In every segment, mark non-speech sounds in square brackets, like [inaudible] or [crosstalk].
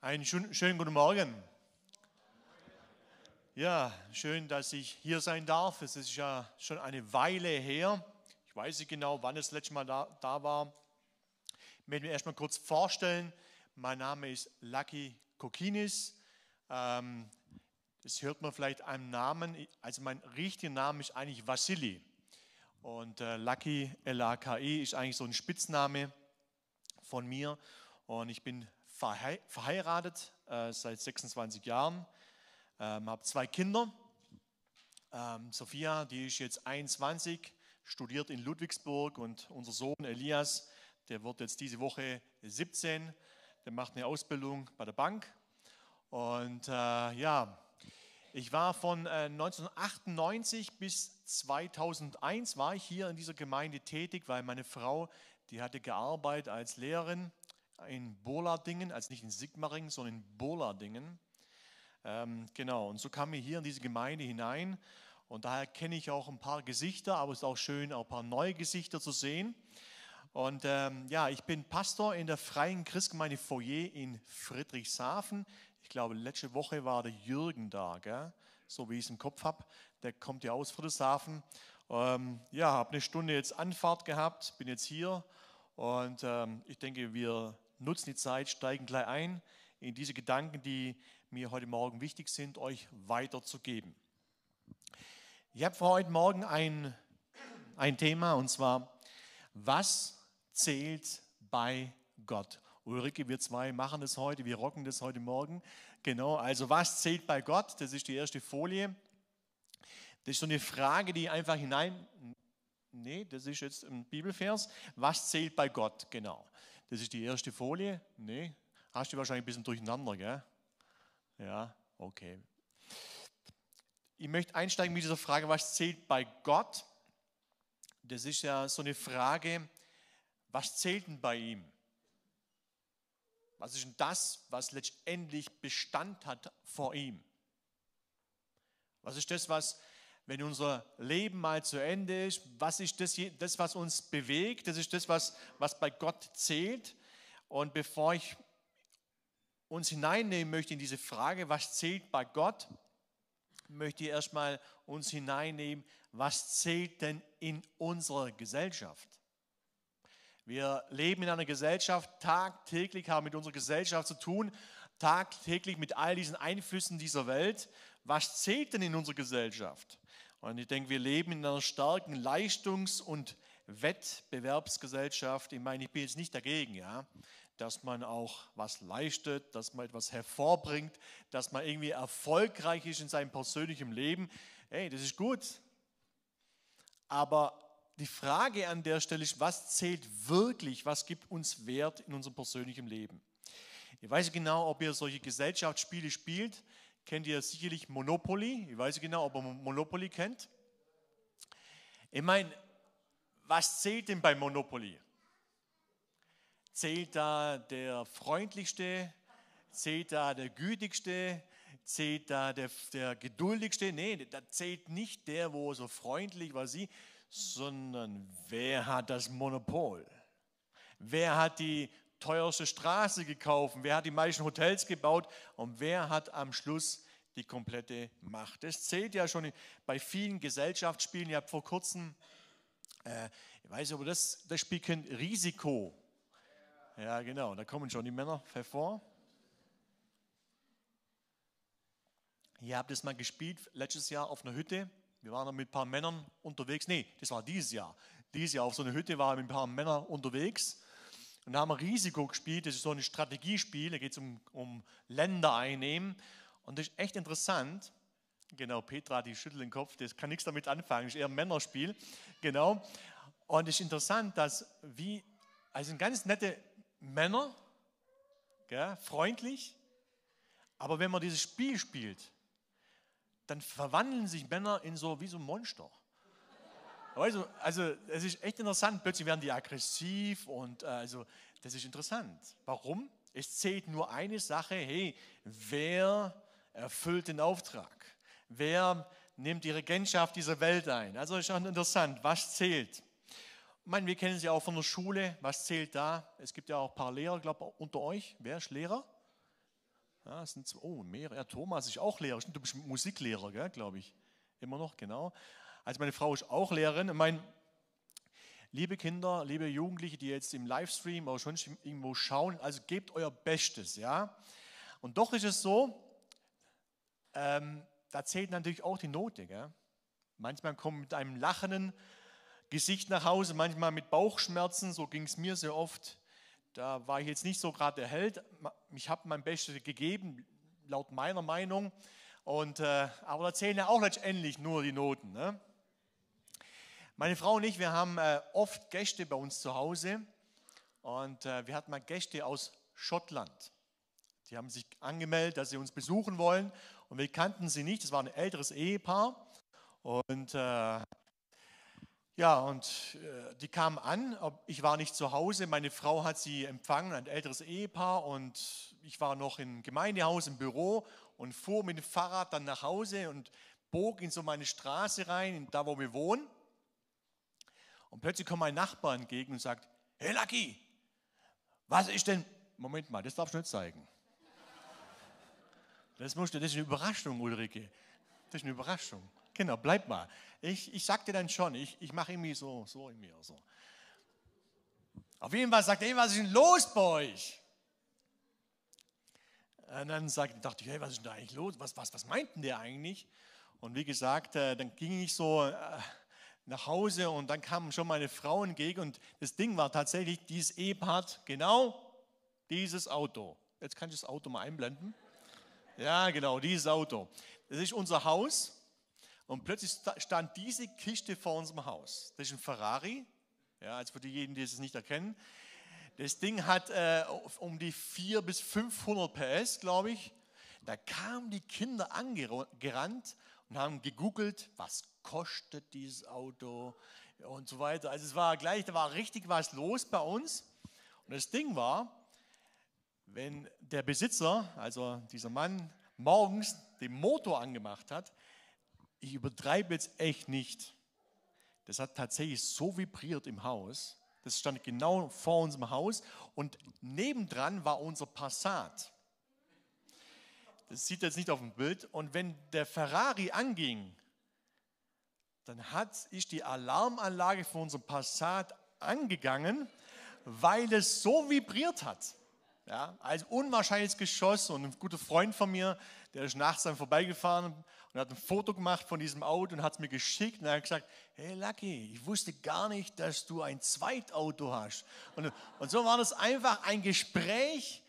Einen schönen guten Morgen. Ja, schön, dass ich hier sein darf. Es ist ja schon eine Weile her. Ich weiß nicht genau, wann es das letzte Mal da, da war. Ich möchte mich erstmal kurz vorstellen. Mein Name ist Lucky Kokinis. Ähm, das hört man vielleicht einem Namen. Also mein richtiger Name ist eigentlich Vasili. Und äh, Lucky, L-A-K-I, e, ist eigentlich so ein Spitzname von mir. Und ich bin verheiratet äh, seit 26 Jahren, ähm, habe zwei Kinder. Ähm, Sophia, die ist jetzt 21, studiert in Ludwigsburg und unser Sohn Elias, der wird jetzt diese Woche 17, der macht eine Ausbildung bei der Bank. Und äh, ja, ich war von äh, 1998 bis 2001 war ich hier in dieser Gemeinde tätig, weil meine Frau, die hatte gearbeitet als Lehrerin in Boladingen, also nicht in Sigmaringen, sondern in Boladingen. Ähm, genau, und so kam ich hier in diese Gemeinde hinein und daher kenne ich auch ein paar Gesichter, aber es ist auch schön, auch ein paar neue Gesichter zu sehen. Und ähm, ja, ich bin Pastor in der Freien Christgemeinde Foyer in Friedrichshafen. Ich glaube, letzte Woche war der Jürgen da, gell? so wie ich es im Kopf habe. Der kommt ja aus Friedrichshafen. Ähm, ja, habe eine Stunde jetzt Anfahrt gehabt, bin jetzt hier und ähm, ich denke, wir nutzen die Zeit, steigen gleich ein in diese Gedanken, die mir heute Morgen wichtig sind, euch weiterzugeben. Ich habe für heute Morgen ein, ein Thema und zwar, was zählt bei Gott? Ulrike, wir zwei machen das heute, wir rocken das heute Morgen. Genau, also was zählt bei Gott? Das ist die erste Folie. Das ist so eine Frage, die einfach hinein. Nee, das ist jetzt ein Bibelvers. Was zählt bei Gott? Genau. Das ist die erste Folie. Nee, hast du wahrscheinlich ein bisschen durcheinander, gell? Ja, okay. Ich möchte einsteigen mit dieser Frage, was zählt bei Gott? Das ist ja so eine Frage, was zählt denn bei ihm? Was ist denn das, was letztendlich Bestand hat vor ihm? Was ist das, was wenn unser Leben mal zu Ende ist, was ist das, das was uns bewegt, das ist das, was, was bei Gott zählt. Und bevor ich uns hineinnehmen möchte in diese Frage, was zählt bei Gott, möchte ich erstmal uns hineinnehmen, was zählt denn in unserer Gesellschaft? Wir leben in einer Gesellschaft, tagtäglich haben mit unserer Gesellschaft zu tun, tagtäglich mit all diesen Einflüssen dieser Welt. Was zählt denn in unserer Gesellschaft? Und ich denke, wir leben in einer starken Leistungs- und Wettbewerbsgesellschaft. Ich meine, ich bin jetzt nicht dagegen, ja, dass man auch was leistet, dass man etwas hervorbringt, dass man irgendwie erfolgreich ist in seinem persönlichen Leben. Hey, das ist gut. Aber die Frage an der Stelle ist, was zählt wirklich, was gibt uns Wert in unserem persönlichen Leben? Ich weiß nicht genau, ob ihr solche Gesellschaftsspiele spielt kennt ihr sicherlich Monopoly. Ich weiß nicht genau, ob ihr Monopoly kennt. Ich meine, was zählt denn bei Monopoly? Zählt da der freundlichste? Zählt da der gütigste? Zählt da der, der geduldigste? Nee, da zählt nicht der, wo so freundlich war sie, sondern wer hat das Monopol? Wer hat die teuerste Straße gekauft? Wer hat die meisten Hotels gebaut? Und wer hat am Schluss die komplette Macht? Das zählt ja schon bei vielen Gesellschaftsspielen. Ich habe vor kurzem, äh, ich weiß aber, das, das Spiel kennt Risiko. Ja, genau, da kommen schon die Männer hervor. Ihr habt das mal gespielt letztes Jahr auf einer Hütte. Wir waren mit ein paar Männern unterwegs. Nee, das war dieses Jahr. Dieses Jahr auf so einer Hütte waren wir mit ein paar Männern unterwegs. Und da haben wir Risiko gespielt, das ist so ein Strategiespiel, da geht es um, um Länder einnehmen. Und das ist echt interessant. Genau, Petra, die schüttelt den Kopf, das kann nichts damit anfangen, das ist eher ein Männerspiel. Genau. Und es ist interessant, dass wie, also sind ganz nette Männer, gell, freundlich, aber wenn man dieses Spiel spielt, dann verwandeln sich Männer in so wie so ein Monster. Weißt also, also es ist echt interessant, plötzlich werden die aggressiv und äh, also das ist interessant. Warum? Es zählt nur eine Sache, hey, wer erfüllt den Auftrag? Wer nimmt die Regentschaft dieser Welt ein? Also ist schon interessant, was zählt? Ich meine, wir kennen sie auch von der Schule, was zählt da? Es gibt ja auch ein paar Lehrer, glaube ich, unter euch. Wer ist Lehrer? Ja, sind, oh, mehrere. Ja, Thomas ist auch Lehrer. Du bist Musiklehrer, glaube ich. Immer noch, genau. Also meine Frau ist auch Lehrerin. Ich meine, liebe Kinder, liebe Jugendliche, die jetzt im Livestream oder schon irgendwo schauen, also gebt euer Bestes, ja. Und doch ist es so, ähm, da zählt natürlich auch die Note. Gell? Manchmal kommt mit einem lachenden Gesicht nach Hause, manchmal mit Bauchschmerzen, so ging es mir sehr oft. Da war ich jetzt nicht so gerade der Held. Ich habe mein Bestes gegeben, laut meiner Meinung. Und, äh, aber da zählen ja auch letztendlich nur die Noten. Ne? Meine Frau und ich, wir haben äh, oft Gäste bei uns zu Hause und äh, wir hatten mal Gäste aus Schottland. Die haben sich angemeldet, dass sie uns besuchen wollen und wir kannten sie nicht. Das war ein älteres Ehepaar und äh, ja, und äh, die kamen an. Ich war nicht zu Hause. Meine Frau hat sie empfangen, ein älteres Ehepaar. Und ich war noch im Gemeindehaus, im Büro und fuhr mit dem Fahrrad dann nach Hause und bog in so meine Straße rein, da wo wir wohnen. Und plötzlich kommt mein Nachbar entgegen und sagt, hey Lucky, was ist denn, Moment mal, das darfst du nicht zeigen. Das, musst du, das ist eine Überraschung, Ulrike. Das ist eine Überraschung. Genau, bleib mal. Ich, ich sag dir dann schon, ich, ich mache irgendwie so, so in mir, so. Auf jeden Fall sagt er, hey, was ist denn los bei euch? Und dann sagt, dachte ich, hey, was ist denn da eigentlich los? Was, was, was meint denn der eigentlich? Und wie gesagt, äh, dann ging ich so äh, nach Hause und dann kamen schon meine Frau entgegen und das Ding war tatsächlich, dieses Ehepaar hat genau dieses Auto. Jetzt kann ich das Auto mal einblenden. Ja, genau, dieses Auto. Das ist unser Haus und plötzlich stand diese Kiste vor unserem Haus. Das ist ein Ferrari, ja, als für diejenigen, die es nicht erkennen. Das Ding hat äh, um die 400 bis 500 PS, glaube ich. Da kamen die Kinder angerannt und haben gegoogelt, was kostet dieses Auto und so weiter. Also es war gleich, da war richtig was los bei uns. Und das Ding war, wenn der Besitzer, also dieser Mann, morgens den Motor angemacht hat, ich übertreibe jetzt echt nicht, das hat tatsächlich so vibriert im Haus, das stand genau vor unserem Haus und nebendran war unser Passat. Das sieht jetzt nicht auf dem Bild. Und wenn der Ferrari anging, dann hat, ist die Alarmanlage von unserem Passat angegangen, weil es so vibriert hat. Ja, also unwahrscheinliches Geschoss und ein guter Freund von mir, der ist nachts dann vorbeigefahren und hat ein Foto gemacht von diesem Auto und hat es mir geschickt und hat gesagt, hey Lucky, ich wusste gar nicht, dass du ein Zweitauto hast. Und, und so war das einfach ein Gespräch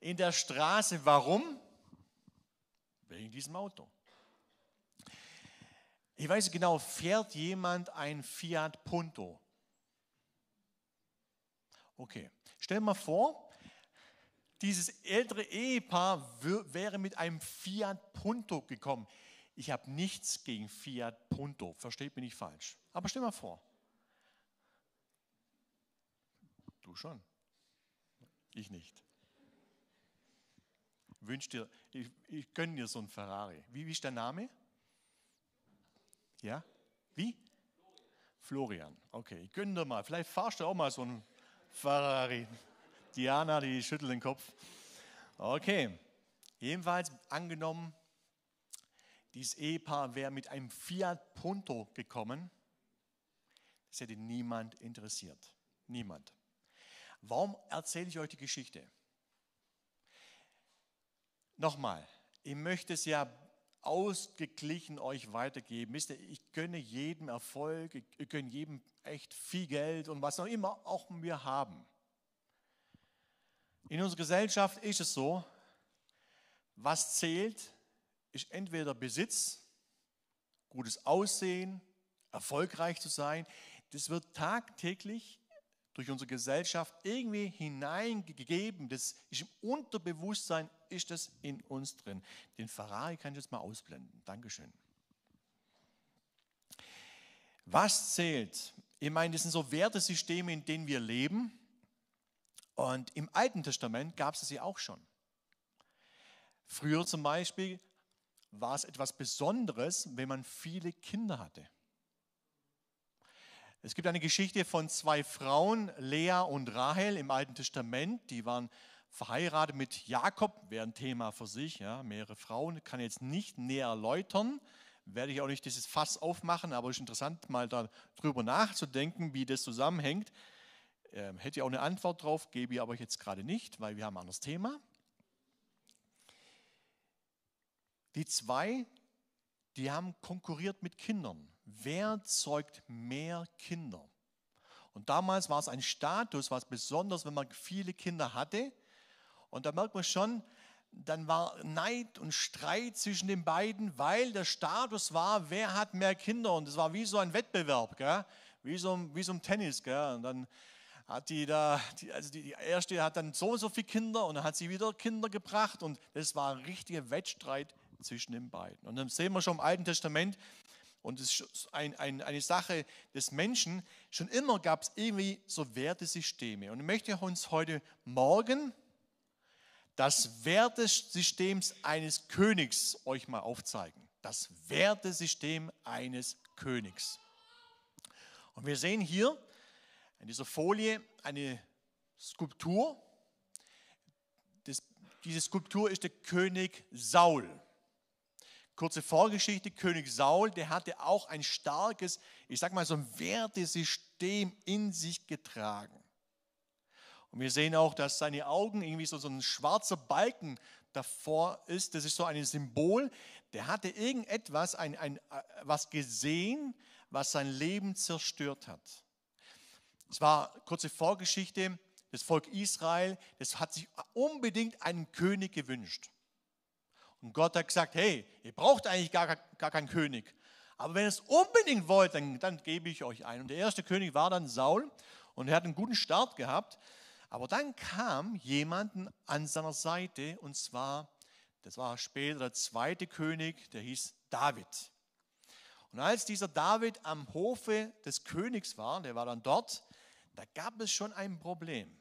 in der Straße. Warum? Wegen diesem Auto. Ich weiß genau, fährt jemand ein Fiat Punto? Okay, stell mal vor, dieses ältere Ehepaar wäre mit einem Fiat Punto gekommen. Ich habe nichts gegen Fiat Punto, versteht mich nicht falsch. Aber stell mal vor. Du schon. Ich nicht. Wünsch dir, ich, ich gönne dir so ein Ferrari. Wie, wie ist dein Name? Ja? Wie? Florian. Okay, gönn dir mal. Vielleicht fahrst du auch mal so ein Ferrari. Diana, die schüttelt den Kopf. Okay. Jedenfalls angenommen, dieses Ehepaar wäre mit einem Fiat Punto gekommen. Das hätte niemand interessiert. Niemand. Warum erzähle ich euch die Geschichte? Nochmal, ich möchte es ja ausgeglichen euch weitergeben. Wisst ihr, ich gönne jedem Erfolg, ich gönne jedem echt viel Geld und was auch immer auch wir haben. In unserer Gesellschaft ist es so, was zählt, ist entweder Besitz, gutes Aussehen, erfolgreich zu sein. Das wird tagtäglich durch unsere Gesellschaft irgendwie hineingegeben. Das ist im Unterbewusstsein ist das in uns drin. Den Ferrari kann ich jetzt mal ausblenden. Dankeschön. Was zählt? Ich meine, das sind so Wertesysteme, in denen wir leben. Und im Alten Testament gab es sie auch schon. Früher zum Beispiel war es etwas Besonderes, wenn man viele Kinder hatte. Es gibt eine Geschichte von zwei Frauen, Lea und Rahel im Alten Testament, die waren verheiratet mit Jakob, wäre ein Thema für sich, ja, mehrere Frauen, kann jetzt nicht näher erläutern, werde ich auch nicht dieses Fass aufmachen, aber es ist interessant, mal darüber nachzudenken, wie das zusammenhängt. Ähm, hätte ich auch eine Antwort drauf, gebe ich aber jetzt gerade nicht, weil wir haben ein anderes Thema. Die zwei, die haben konkurriert mit Kindern. Wer zeugt mehr Kinder? Und damals war es ein Status, was besonders, wenn man viele Kinder hatte, und da merkt man schon, dann war Neid und Streit zwischen den beiden, weil der Status war, wer hat mehr Kinder. Und es war wie so ein Wettbewerb, gell? Wie, so, wie so ein Tennis. Gell? Und dann hat die da, die, also die, die erste hat dann so und so viele Kinder und dann hat sie wieder Kinder gebracht. Und das war ein richtiger Wettstreit zwischen den beiden. Und dann sehen wir schon im Alten Testament, und es ist ein, ein, eine Sache des Menschen, schon immer gab es irgendwie so Wertesysteme. Und ich möchte uns heute Morgen das Wertesystem eines Königs euch mal aufzeigen. Das Wertesystem eines Königs. Und wir sehen hier in dieser Folie eine Skulptur. Das, diese Skulptur ist der König Saul. Kurze Vorgeschichte, König Saul, der hatte auch ein starkes, ich sag mal so ein Wertesystem in sich getragen. Und wir sehen auch, dass seine Augen irgendwie so, so ein schwarzer Balken davor ist. Das ist so ein Symbol. Der hatte irgendetwas, ein, ein, äh, was gesehen, was sein Leben zerstört hat. Es war kurze Vorgeschichte. Das Volk Israel, das hat sich unbedingt einen König gewünscht. Und Gott hat gesagt, hey, ihr braucht eigentlich gar, gar keinen König. Aber wenn ihr es unbedingt wollt, dann, dann gebe ich euch einen. Und der erste König war dann Saul und er hat einen guten Start gehabt. Aber dann kam jemanden an seiner Seite und zwar, das war später der zweite König, der hieß David. Und als dieser David am Hofe des Königs war, der war dann dort, da gab es schon ein Problem.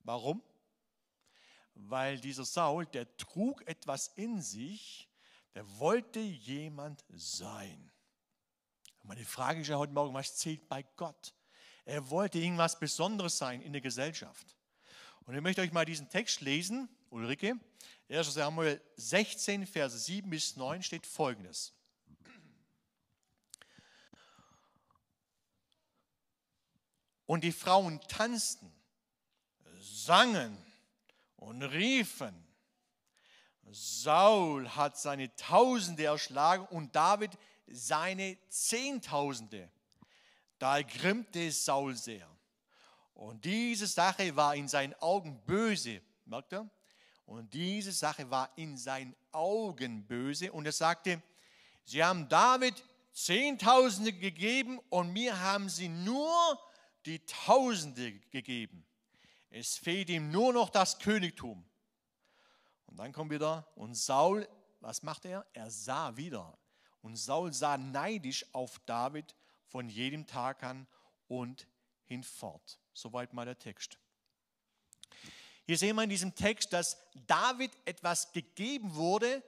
Warum? Weil dieser Saul, der trug etwas in sich, der wollte jemand sein. meine Frage ist ja heute Morgen, was zählt bei Gott? Er wollte irgendwas Besonderes sein in der Gesellschaft. Und ich möchte euch mal diesen Text lesen, Ulrike. 1 Samuel 16, Verse 7 bis 9 steht folgendes. Und die Frauen tanzten, sangen und riefen. Saul hat seine Tausende erschlagen und David seine Zehntausende. Da grimmte Saul sehr. Und diese Sache war in seinen Augen böse. Merkt er? Und diese Sache war in seinen Augen böse. Und er sagte, sie haben David Zehntausende gegeben und mir haben sie nur die Tausende gegeben. Es fehlt ihm nur noch das Königtum. Und dann kommt wieder, und Saul, was macht er? Er sah wieder. Und Saul sah neidisch auf David von jedem Tag an und hinfort. Soweit mal der Text. Hier sehen wir in diesem Text, dass David etwas gegeben wurde,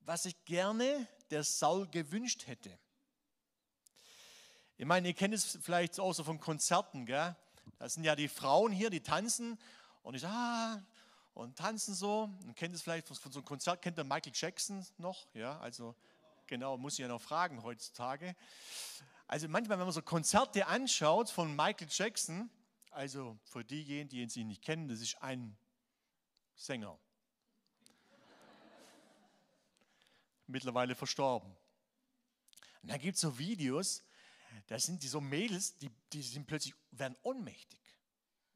was sich gerne der Saul gewünscht hätte. Ich meine, ihr kennt es vielleicht auch so von Konzerten, gell? Da sind ja die Frauen hier, die tanzen und ich sage, ah, und tanzen so. Und kennt es vielleicht von, von so einem Konzert, kennt ihr Michael Jackson noch? Ja, also genau, muss ich ja noch fragen heutzutage. Also manchmal, wenn man so Konzerte anschaut von Michael Jackson, also für diejenigen, die ihn nicht kennen, das ist ein Sänger. Mittlerweile verstorben. Und dann gibt es so Videos, da sind die so Mädels, die, die sind plötzlich, werden ohnmächtig.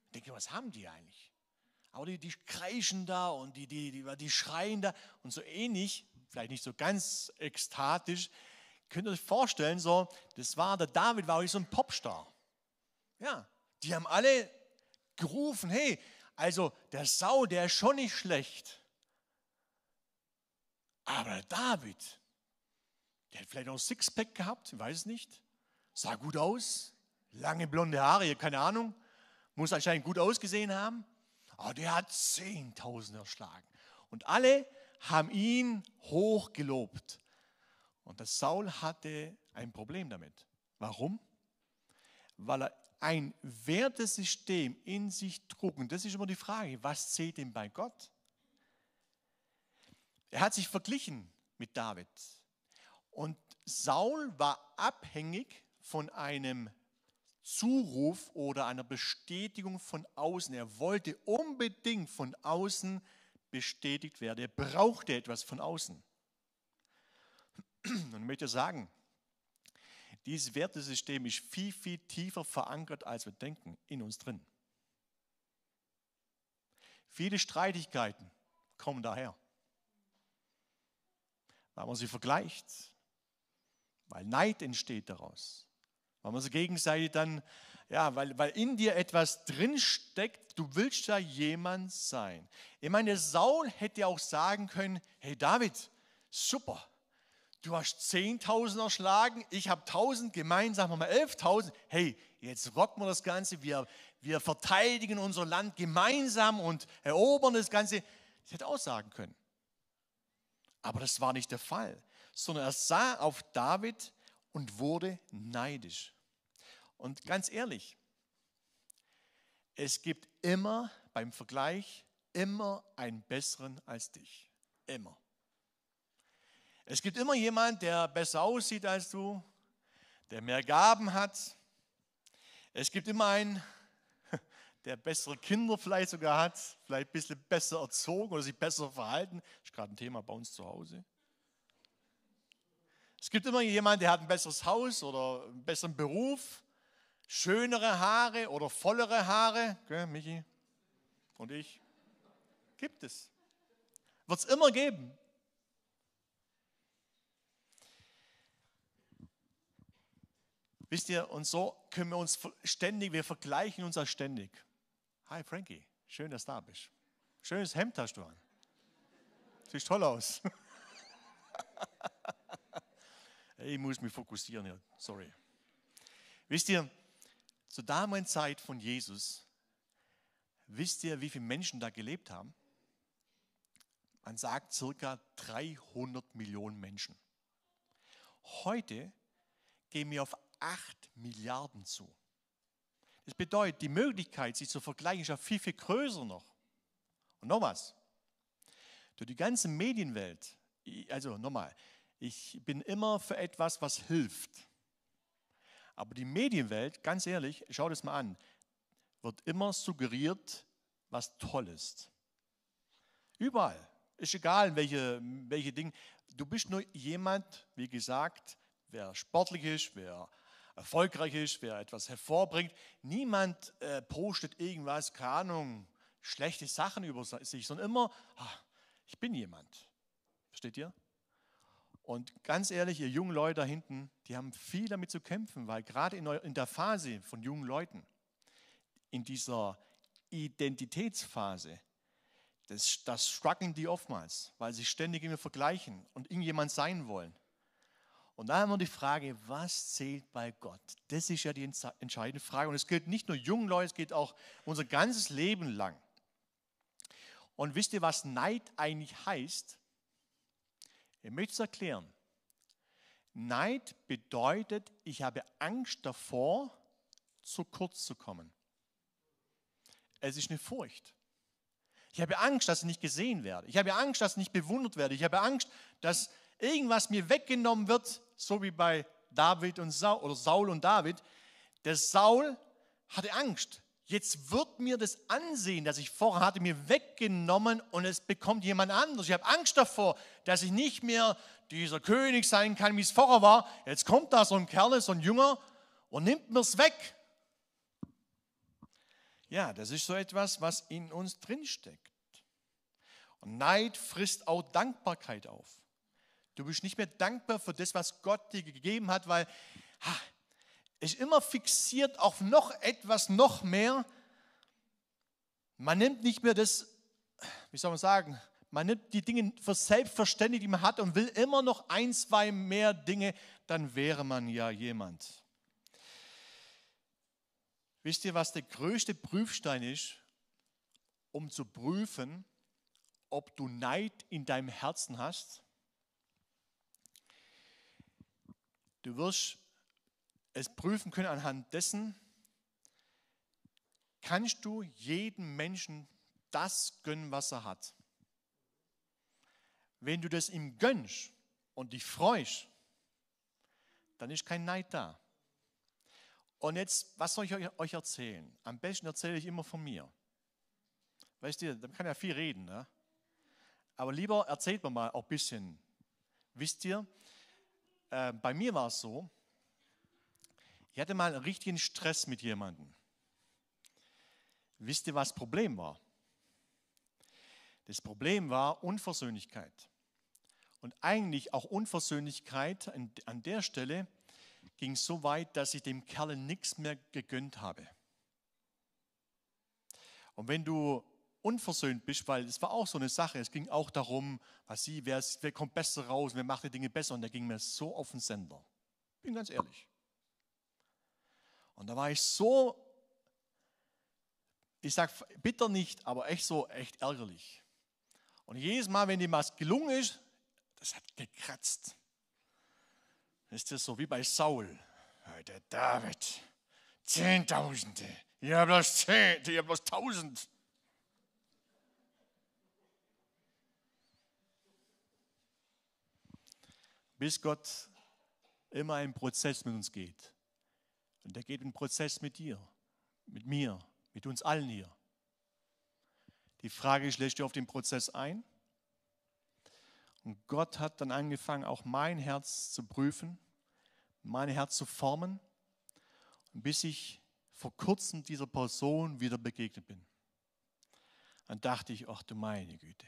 Ich denke, was haben die eigentlich? Aber die, die kreischen da und die, die, die, die schreien da und so ähnlich, vielleicht nicht so ganz ekstatisch, Könnt ihr euch vorstellen, so, das war, der David war auch so ein Popstar. Ja, die haben alle gerufen, hey, also der Sau, der ist schon nicht schlecht. Aber David, der hat vielleicht auch ein Sixpack gehabt, ich weiß es nicht, sah gut aus, lange blonde Haare, keine Ahnung, muss anscheinend gut ausgesehen haben, aber der hat Zehntausende erschlagen. Und alle haben ihn hochgelobt. Und der Saul hatte ein Problem damit. Warum? Weil er ein Wertesystem in sich trug. Und das ist immer die Frage, was zählt denn bei Gott? Er hat sich verglichen mit David. Und Saul war abhängig von einem Zuruf oder einer Bestätigung von außen. Er wollte unbedingt von außen bestätigt werden. Er brauchte etwas von außen. Und möchte sagen, dieses Wertesystem ist viel, viel tiefer verankert, als wir denken, in uns drin. Viele Streitigkeiten kommen daher, weil man sie vergleicht, weil Neid entsteht daraus, weil man sie gegenseitig dann, ja, weil, weil in dir etwas drinsteckt, du willst ja jemand sein. Ich meine, Saul hätte auch sagen können, hey David, super, du hast 10.000 erschlagen, ich habe 1.000, gemeinsam haben wir 11.000. Hey, jetzt rocken wir das Ganze, wir, wir verteidigen unser Land gemeinsam und erobern das Ganze. Das hätte auch sagen können. Aber das war nicht der Fall, sondern er sah auf David und wurde neidisch. Und ganz ehrlich, es gibt immer beim Vergleich immer einen besseren als dich. Immer. Es gibt immer jemanden, der besser aussieht als du, der mehr Gaben hat. Es gibt immer einen, [laughs] der bessere Kinder vielleicht sogar hat, vielleicht ein bisschen besser erzogen oder sich besser verhalten. Das ist gerade ein Thema bei uns zu Hause. Es gibt immer jemanden, der hat ein besseres Haus oder einen besseren Beruf, schönere Haare oder vollere Haare. Okay, Michi und ich. Gibt es. Wird es immer geben. Wisst ihr, und so können wir uns ständig, wir vergleichen uns auch ständig. Hi Frankie, schön, dass du da bist. Schönes Hemd hast du an. Sieht toll aus. [laughs] ich muss mich fokussieren, hier, sorry. Wisst ihr, zur damaligen Zeit von Jesus, wisst ihr, wie viele Menschen da gelebt haben? Man sagt circa 300 Millionen Menschen. Heute gehen wir auf 8 Milliarden zu. Das bedeutet, die Möglichkeit, sich zu vergleichen, ist ja viel, viel größer noch. Und noch was. Durch die ganze Medienwelt, also nochmal, ich bin immer für etwas, was hilft. Aber die Medienwelt, ganz ehrlich, schau das mal an, wird immer suggeriert, was toll ist. Überall. Ist egal, welche, welche Dinge. Du bist nur jemand, wie gesagt, wer sportlich ist, wer erfolgreich ist, wer etwas hervorbringt. Niemand äh, postet irgendwas, keine Ahnung, schlechte Sachen über sich, sondern immer, ach, ich bin jemand. Versteht ihr? Und ganz ehrlich, ihr jungen Leute da hinten, die haben viel damit zu kämpfen, weil gerade in der Phase von jungen Leuten, in dieser Identitätsphase, das, das strugglen die oftmals, weil sie ständig immer vergleichen und irgendjemand sein wollen. Und da haben wir die Frage, was zählt bei Gott? Das ist ja die entscheidende Frage. Und es gilt nicht nur jungen Leuten, es gilt auch unser ganzes Leben lang. Und wisst ihr, was Neid eigentlich heißt? Ich möchte es erklären. Neid bedeutet, ich habe Angst davor, zu kurz zu kommen. Es ist eine Furcht. Ich habe Angst, dass ich nicht gesehen werde. Ich habe Angst, dass ich nicht bewundert werde. Ich habe Angst, dass irgendwas mir weggenommen wird, so wie bei David und Saul, oder Saul und David. Der Saul hatte Angst. Jetzt wird mir das Ansehen, das ich vorher hatte, mir weggenommen und es bekommt jemand anderes. Ich habe Angst davor, dass ich nicht mehr dieser König sein kann, wie es vorher war. Jetzt kommt da so ein Kerl, so ein Jünger und nimmt mir es weg. Ja, das ist so etwas, was in uns drinsteckt. Und Neid frisst auch Dankbarkeit auf. Du bist nicht mehr dankbar für das, was Gott dir gegeben hat, weil ha, ist immer fixiert auf noch etwas, noch mehr. Man nimmt nicht mehr das, wie soll man sagen, man nimmt die Dinge für selbstverständlich, die man hat und will immer noch ein, zwei mehr Dinge, dann wäre man ja jemand. Wisst ihr, was der größte Prüfstein ist, um zu prüfen, ob du Neid in deinem Herzen hast? Du wirst es prüfen können anhand dessen, kannst du jedem Menschen das gönnen, was er hat. Wenn du das ihm gönnst und dich freust, dann ist kein Neid da. Und jetzt, was soll ich euch erzählen? Am besten erzähle ich immer von mir. Weißt du, dann kann ja viel reden. Ne? Aber lieber erzählt mir mal auch ein bisschen. Wisst ihr, äh, bei mir war es so, ich hatte mal einen richtigen Stress mit jemandem. Wisst ihr, was das Problem war? Das Problem war Unversöhnlichkeit. Und eigentlich auch Unversöhnlichkeit an der Stelle ging so weit, dass ich dem Kerl nichts mehr gegönnt habe. Und wenn du unversöhnt bist, weil es war auch so eine Sache. Es ging auch darum, was sie, wer, wer kommt besser raus, wer macht die Dinge besser. Und da ging mir so auf den Sender. Bin ganz ehrlich. Und da war ich so, ich sag bitter nicht, aber echt so, echt ärgerlich. Und jedes Mal, wenn die Maske gelungen ist, das hat gekratzt. Ist das so wie bei Saul? Der David, Zehntausende, ihr habt bloß zehn, ihr habt bloß tausend. bis Gott immer einen Prozess mit uns geht. Und er geht einen Prozess mit dir, mit mir, mit uns allen hier. Die Frage ist, lässt du auf den Prozess ein? Und Gott hat dann angefangen, auch mein Herz zu prüfen, mein Herz zu formen, bis ich vor kurzem dieser Person wieder begegnet bin. Dann dachte ich, ach du meine Güte,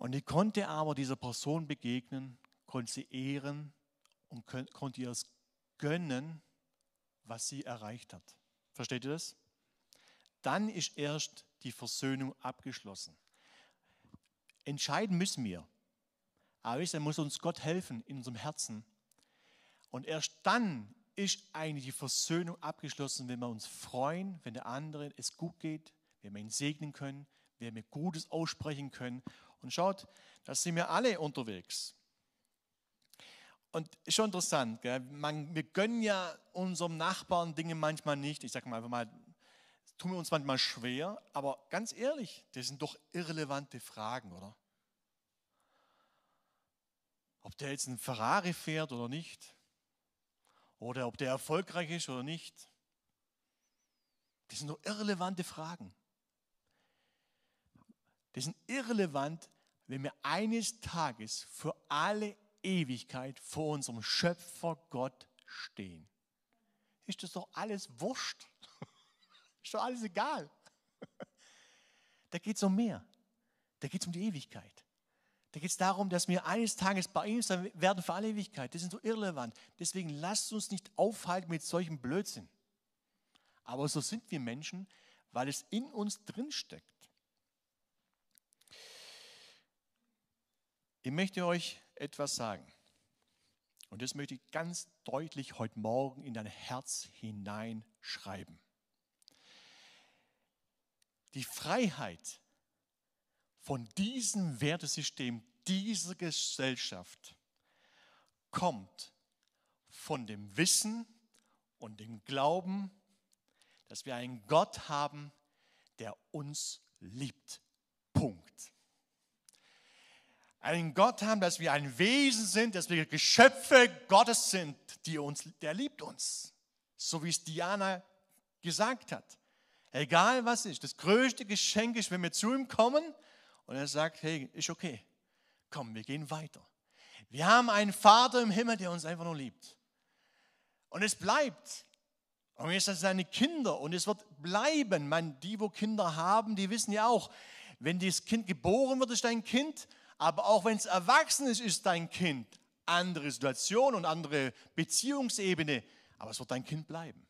und ich konnte aber dieser Person begegnen, konnte sie ehren und konnte ihr es gönnen, was sie erreicht hat. Versteht ihr das? Dann ist erst die Versöhnung abgeschlossen. Entscheiden müssen wir. Aber ich dann muss uns Gott helfen in unserem Herzen. Und erst dann ist eigentlich die Versöhnung abgeschlossen, wenn wir uns freuen, wenn der andere es gut geht, wenn wir ihn segnen können, wenn wir Gutes aussprechen können und schaut, da sind wir alle unterwegs. Und ist schon interessant, gell? Man, wir gönnen ja unserem Nachbarn Dinge manchmal nicht. Ich sage mal einfach mal, tun wir uns manchmal schwer, aber ganz ehrlich, das sind doch irrelevante Fragen, oder? Ob der jetzt ein Ferrari fährt oder nicht, oder ob der erfolgreich ist oder nicht, das sind doch irrelevante Fragen. Das ist irrelevant, wenn wir eines Tages für alle Ewigkeit vor unserem Schöpfer Gott stehen. Ist das doch alles wurscht? [laughs] Ist doch alles egal. Da geht es um mehr. Da geht es um die Ewigkeit. Da geht es darum, dass wir eines Tages bei ihm sein werden für alle Ewigkeit. Das ist so irrelevant. Deswegen lasst uns nicht aufhalten mit solchem Blödsinn. Aber so sind wir Menschen, weil es in uns drinsteckt. Ich möchte euch etwas sagen. Und das möchte ich ganz deutlich heute Morgen in dein Herz hineinschreiben. Die Freiheit von diesem Wertesystem dieser Gesellschaft kommt von dem Wissen und dem Glauben, dass wir einen Gott haben, der uns liebt. Punkt einen Gott haben, dass wir ein Wesen sind, dass wir Geschöpfe Gottes sind, die uns, der liebt uns. So wie es Diana gesagt hat. Egal was ist, das größte Geschenk ist, wenn wir zu ihm kommen und er sagt, hey, ist okay, komm, wir gehen weiter. Wir haben einen Vater im Himmel, der uns einfach nur liebt. Und es bleibt. Und jetzt sind seine Kinder und es wird bleiben. Man, die, wo Kinder haben, die wissen ja auch, wenn das Kind geboren wird, ist dein Kind aber auch wenn es erwachsen ist, ist dein Kind. Andere Situation und andere Beziehungsebene, aber es wird dein Kind bleiben.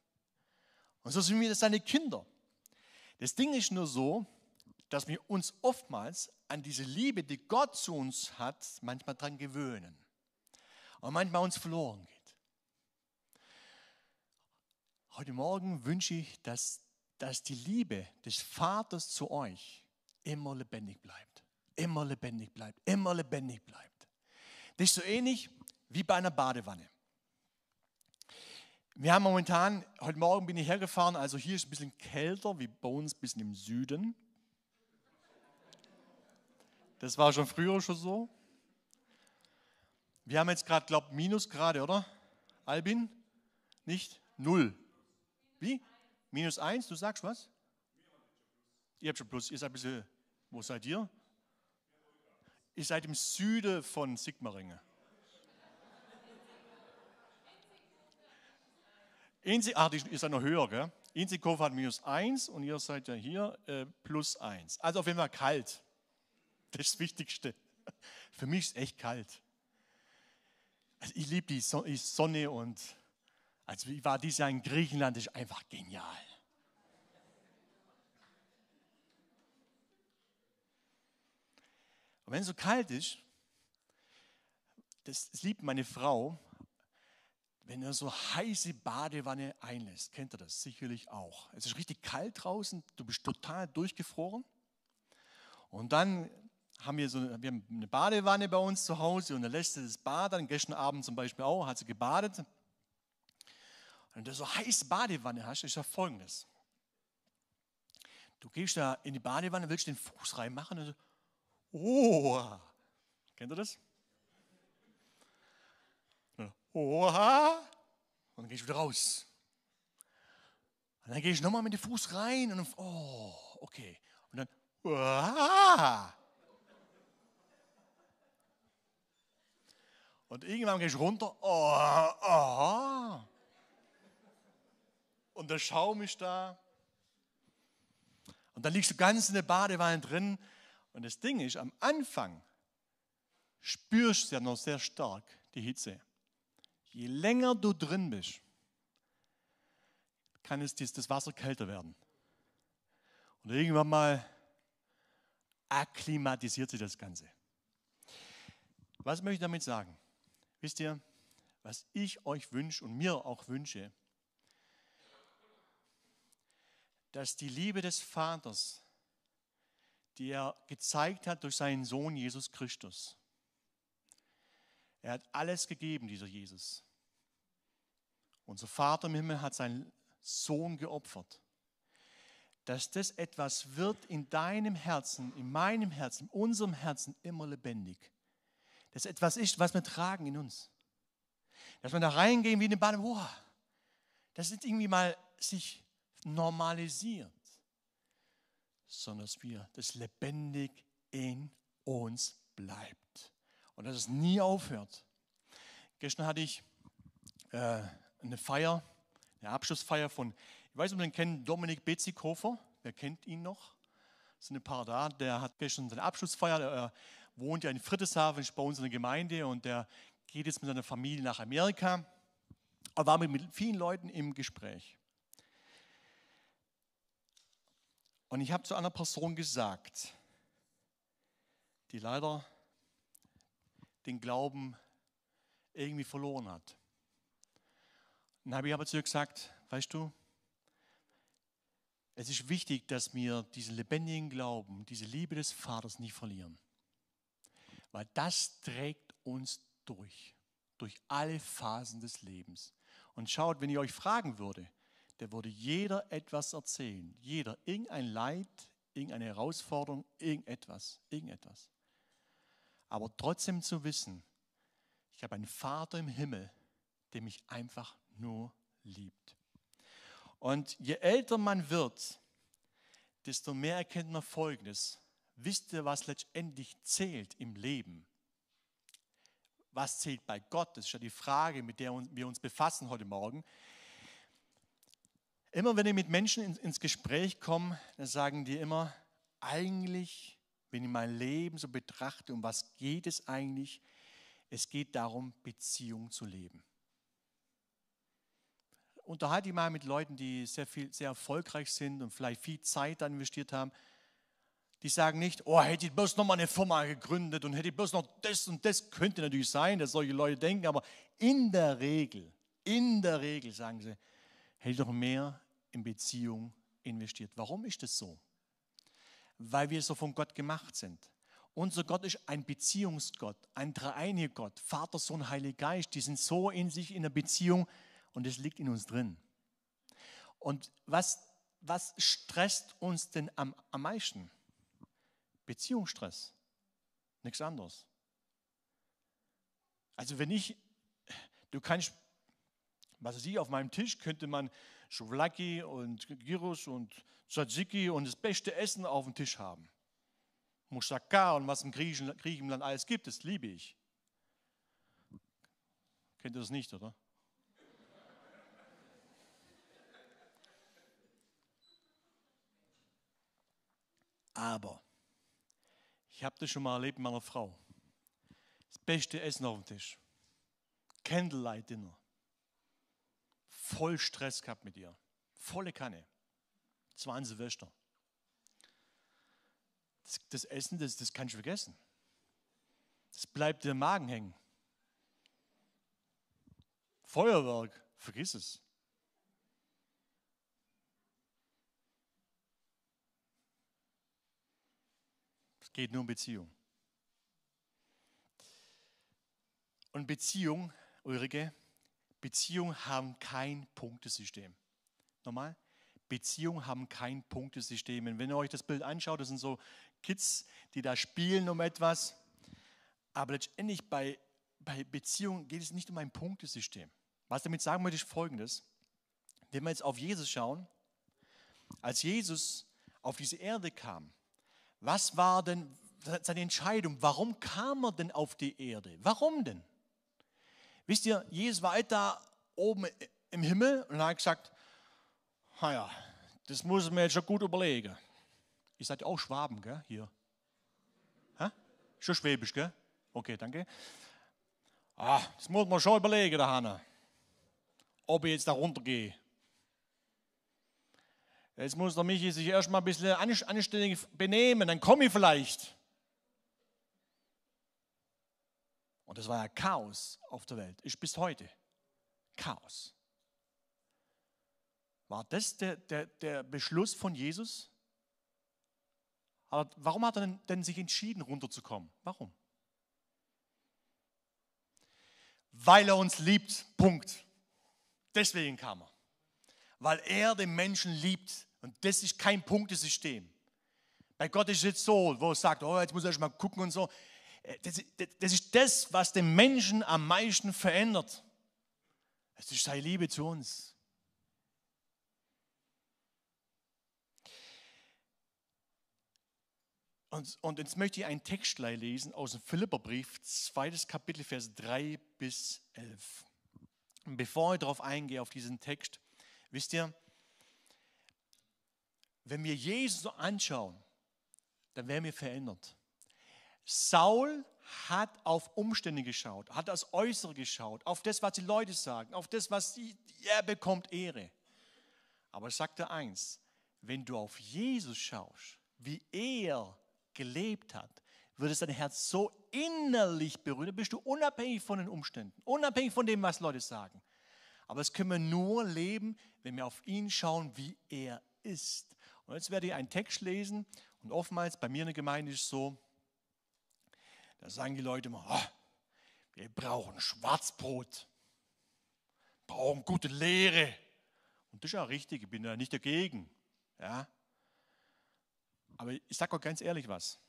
Und so sind wir das deine Kinder. Das Ding ist nur so, dass wir uns oftmals an diese Liebe, die Gott zu uns hat, manchmal dran gewöhnen. Und manchmal uns verloren geht. Heute Morgen wünsche ich, dass, dass die Liebe des Vaters zu euch immer lebendig bleibt immer lebendig bleibt, immer lebendig bleibt. Das ist so ähnlich wie bei einer Badewanne. Wir haben momentan, heute Morgen bin ich hergefahren, also hier ist ein bisschen kälter, wie bei uns, ein bisschen im Süden. Das war schon früher schon so. Wir haben jetzt gerade, glaube ich, Minusgrade, oder? Albin? Nicht? Null. Wie? Minus eins, du sagst was? Ihr habt schon Plus, ihr seid ein bisschen, wo seid ihr? ihr seid im Süden von Sigmaringen. Inzi, ah, ist ja noch höher, gell? Inzikow hat minus 1 und ihr seid ja hier äh, plus 1. Also auf jeden Fall kalt. Das ist das Wichtigste. [laughs] Für mich ist es echt kalt. Also ich liebe die Sonne und also ich war dieses Jahr in Griechenland, das ist einfach genial. Und wenn es so kalt ist, das, liebt meine Frau, wenn er so heiße Badewanne einlässt, kennt ihr das sicherlich auch. Es ist richtig kalt draußen, du bist total durchgefroren. Und dann haben wir, so, wir haben eine Badewanne bei uns zu Hause und er lässt das Bad dann, gestern Abend zum Beispiel auch, hat sie gebadet. Und wenn du so heiße Badewanne hast, ist ja folgendes. Du gehst da in die Badewanne, willst den Fuß reinmachen und so, Oha. Kennt ihr das? Oha. Und dann gehe ich wieder raus. Und dann gehe ich nochmal mit dem Fuß rein und dann, oh, okay. Und dann, oha. Und irgendwann gehe ich runter, oh, oha. Und der Schaum ist da. Und dann liegst du ganz in der Badewanne drin und das Ding ist, am Anfang spürst du ja noch sehr stark die Hitze. Je länger du drin bist, kann es das Wasser kälter werden. Und irgendwann mal akklimatisiert sich das Ganze. Was möchte ich damit sagen? Wisst ihr, was ich euch wünsche und mir auch wünsche, dass die Liebe des Vaters die er gezeigt hat durch seinen Sohn Jesus Christus. Er hat alles gegeben, dieser Jesus. Unser Vater im Himmel hat seinen Sohn geopfert. Dass das etwas wird in deinem Herzen, in meinem Herzen, in unserem Herzen immer lebendig. Dass etwas ist, was wir tragen in uns. Dass wir da reingehen wie in den Baden, das ist irgendwie mal sich normalisiert sondern dass wir, das lebendig in uns bleibt und dass es nie aufhört. Gestern hatte ich äh, eine Feier, eine Abschlussfeier von, ich weiß nicht, ob man den kennt, Dominik Betzikofer, wer kennt ihn noch? Es sind ein paar da, der hat gestern seine Abschlussfeier, er äh, wohnt ja in Friedrichshafen, ist bei uns in der Gemeinde und der geht jetzt mit seiner Familie nach Amerika. Er war mit vielen Leuten im Gespräch. Und ich habe zu einer Person gesagt, die leider den Glauben irgendwie verloren hat. Dann habe ich aber zu ihr gesagt, weißt du, es ist wichtig, dass wir diesen lebendigen Glauben, diese Liebe des Vaters nie verlieren. Weil das trägt uns durch, durch alle Phasen des Lebens. Und schaut, wenn ich euch fragen würde, der würde jeder etwas erzählen. Jeder, irgendein Leid, irgendeine Herausforderung, irgendetwas, irgendetwas. Aber trotzdem zu wissen, ich habe einen Vater im Himmel, der mich einfach nur liebt. Und je älter man wird, desto mehr erkennt man Folgendes. Wisst ihr, was letztendlich zählt im Leben? Was zählt bei Gott? Das ist ja die Frage, mit der wir uns befassen heute Morgen. Immer wenn ich mit Menschen ins Gespräch komme, dann sagen die immer, eigentlich, wenn ich mein Leben so betrachte, um was geht es eigentlich? Es geht darum, Beziehung zu leben. Unterhalte ich mal mit Leuten, die sehr, viel, sehr erfolgreich sind und vielleicht viel Zeit da investiert haben. Die sagen nicht, oh, hätte ich bloß noch mal eine Firma gegründet und hätte ich bloß noch das und das. Könnte natürlich sein, dass solche Leute denken, aber in der Regel, in der Regel sagen sie, hätte ich doch mehr in Beziehung investiert. Warum ist das so? Weil wir so von Gott gemacht sind. Unser Gott ist ein Beziehungsgott, ein dreieinige Gott, Vater, Sohn, Heiliger Geist. Die sind so in sich in der Beziehung und es liegt in uns drin. Und was, was stresst uns denn am, am meisten? Beziehungsstress. Nichts anderes. Also wenn ich, du kannst was sie auf meinem Tisch könnte man Schuvlaki und Gyros und Tzatziki und das beste Essen auf dem Tisch haben. Moussaka und was im Griechenland alles gibt, das liebe ich. Kennt ihr das nicht, oder? Aber ich habe das schon mal erlebt mit meiner Frau. Das beste Essen auf dem Tisch. Candlelight Dinner voll Stress gehabt mit ihr. Volle Kanne. Das war ein Silvester. Das, das Essen, das, das kannst du vergessen. Das bleibt dir im Magen hängen. Feuerwerk, vergiss es. Es geht nur um Beziehung. Und Beziehung, Ulrike, Beziehungen haben kein Punktesystem. Nochmal, Beziehungen haben kein Punktesystem. Und wenn ihr euch das Bild anschaut, das sind so Kids, die da spielen um etwas. Aber letztendlich bei, bei Beziehungen geht es nicht um ein Punktesystem. Was ich damit sagen möchte, ist folgendes. Wenn wir jetzt auf Jesus schauen, als Jesus auf diese Erde kam, was war denn seine Entscheidung? Warum kam er denn auf die Erde? Warum denn? Wisst ihr, Jesus war halt da oben im Himmel und hat gesagt, naja, das muss ich mir jetzt schon gut überlegen. Ihr seid ja auch Schwaben, gell, hier. Hä? Schon schwäbisch, gell? Okay, danke. Ah, das muss man schon überlegen, der Hanna. Ob ich jetzt da runtergehe. Jetzt muss der Michi sich erstmal ein bisschen anständig benehmen, dann komme ich vielleicht. Und das war ja Chaos auf der Welt, ist bis heute Chaos. War das der, der, der Beschluss von Jesus? Aber warum hat er denn, denn sich entschieden, runterzukommen? Warum? Weil er uns liebt, Punkt. Deswegen kam er. Weil er den Menschen liebt. Und das ist kein Punktesystem. Bei Gott ist es jetzt so, wo er sagt, oh, jetzt muss ich mal gucken und so. Äh, das, ist das, was den Menschen am meisten verändert. Es ist seine Liebe zu uns. Und, und, jetzt möchte ich einen Text lesen aus dem Philipperbrief, zweites Kapitel, Vers 3 bis 11. bevor ich darauf eingehe, auf diesen Text, wisst ihr, wenn wir Jesus anschauen, dann werden wir verändert. Saul hat auf Umstände geschaut, hat das Äußere geschaut, auf das, was die Leute sagen, auf das, was sie, er bekommt Ehre. Aber sagt er eins, wenn du auf Jesus schaust, wie er gelebt hat, wird es dein Herz so innerlich berühren, dann bist du unabhängig von den Umständen, unabhängig von dem, was Leute sagen. Aber das können wir nur leben, wenn wir auf ihn schauen, wie er ist. Und jetzt werde ich einen Text lesen und oftmals bei mir in der Gemeinde ist es so, da sagen die Leute immer, oh, wir brauchen Schwarzbrot, brauchen gute Lehre. Und das ist ja richtig, ich bin da nicht dagegen. Ja? Aber ich sage euch ganz ehrlich was.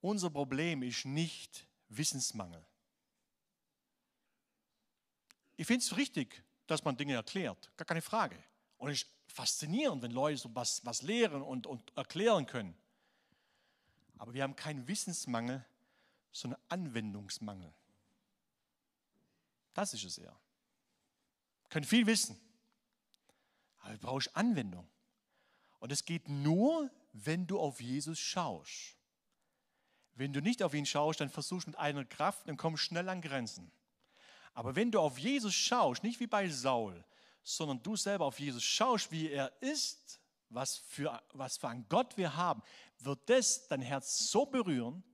Unser Problem ist nicht Wissensmangel. Ich finde es richtig, dass man Dinge erklärt, gar keine Frage. Und es ist faszinierend, wenn Leute so was, was lehren und, und erklären können. Aber wir haben keinen Wissensmangel, sondern Anwendungsmangel. Das ist es eher. Wir können viel wissen, aber du brauchst Anwendung. Und es geht nur, wenn du auf Jesus schaust. Wenn du nicht auf ihn schaust, dann versuchst du mit einer Kraft, dann kommst du schnell an Grenzen. Aber wenn du auf Jesus schaust, nicht wie bei Saul, sondern du selber auf Jesus schaust, wie er ist, was für, was für ein Gott wir haben, wird das dein Herz so berühren,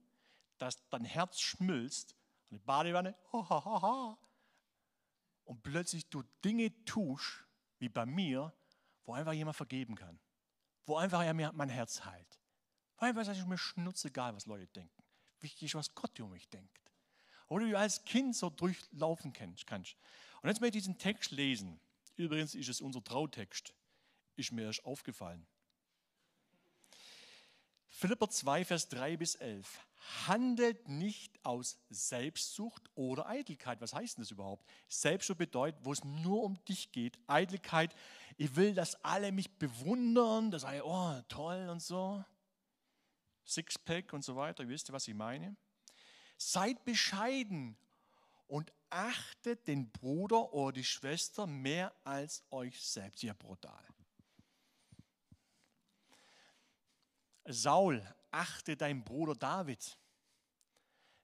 dass dein Herz schmilzt eine Badewanne, ho, ho, ho, ho, und plötzlich du Dinge tust, wie bei mir, wo einfach jemand vergeben kann, wo einfach er mir mein Herz heilt. Weil einfach ist mir schnurzegal, was Leute denken. Wichtig ist, was Gott über mich denkt. Oder wie du als Kind so durchlaufen kannst. Und jetzt möchte ich diesen Text lesen. Übrigens ist es unser Trautext ist mir erst aufgefallen. Philipper 2, Vers 3 bis 11. Handelt nicht aus Selbstsucht oder Eitelkeit. Was heißt denn das überhaupt? Selbstsucht bedeutet, wo es nur um dich geht. Eitelkeit, ich will, dass alle mich bewundern, dass alle, oh, toll und so. Sixpack und so weiter, ihr wisst was ich meine. Seid bescheiden und achtet den Bruder oder die Schwester mehr als euch selbst. Ja, brutal. Saul, achte dein Bruder David.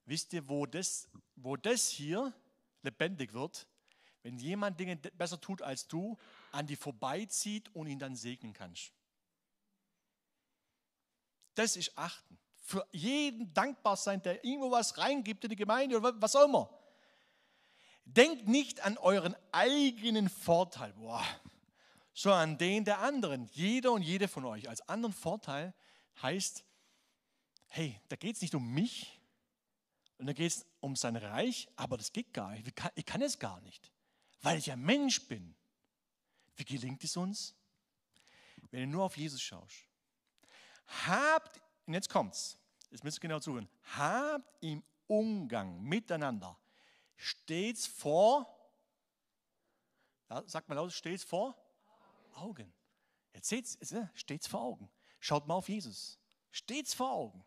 Wisst ihr, wo das, wo das hier lebendig wird? Wenn jemand Dinge besser tut als du, an die vorbeizieht und ihn dann segnen kannst. Das ist achten. Für jeden dankbar sein, der irgendwo was reingibt in die Gemeinde oder was auch immer. Denkt nicht an euren eigenen Vorteil, boah, sondern an den der anderen. Jeder und jede von euch als anderen Vorteil heißt, hey, da geht es nicht um mich und da geht es um sein Reich, aber das geht gar nicht. Ich kann es gar nicht, weil ich ein Mensch bin. Wie gelingt es uns? Wenn du nur auf Jesus schaust. Habt, und jetzt kommt's, jetzt müsst ihr genau zuhören, habt im Umgang miteinander stets vor, sagt man laut, stets vor Augen. Jetzt seht's, ne, stets vor Augen. Schaut mal auf Jesus. Stets vor Augen.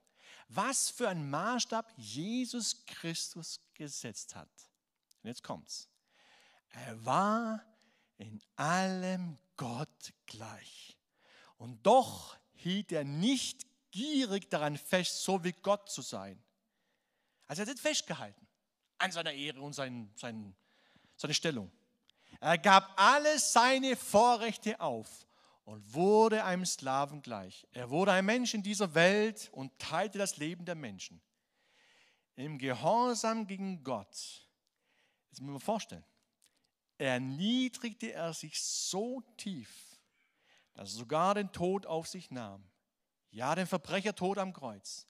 Was für ein Maßstab Jesus Christus gesetzt hat. Und jetzt kommt's. Er war in allem Gott gleich. Und doch hielt er nicht gierig daran fest, so wie Gott zu sein. Also er hat festgehalten an seiner Ehre und seinen, seinen, seine Stellung. Er gab alle seine Vorrechte auf und wurde einem Sklaven gleich. Er wurde ein Mensch in dieser Welt und teilte das Leben der Menschen. Im Gehorsam gegen Gott, das muss man vorstellen, erniedrigte er sich so tief, dass er sogar den Tod auf sich nahm. Ja, den Verbrechertod am Kreuz.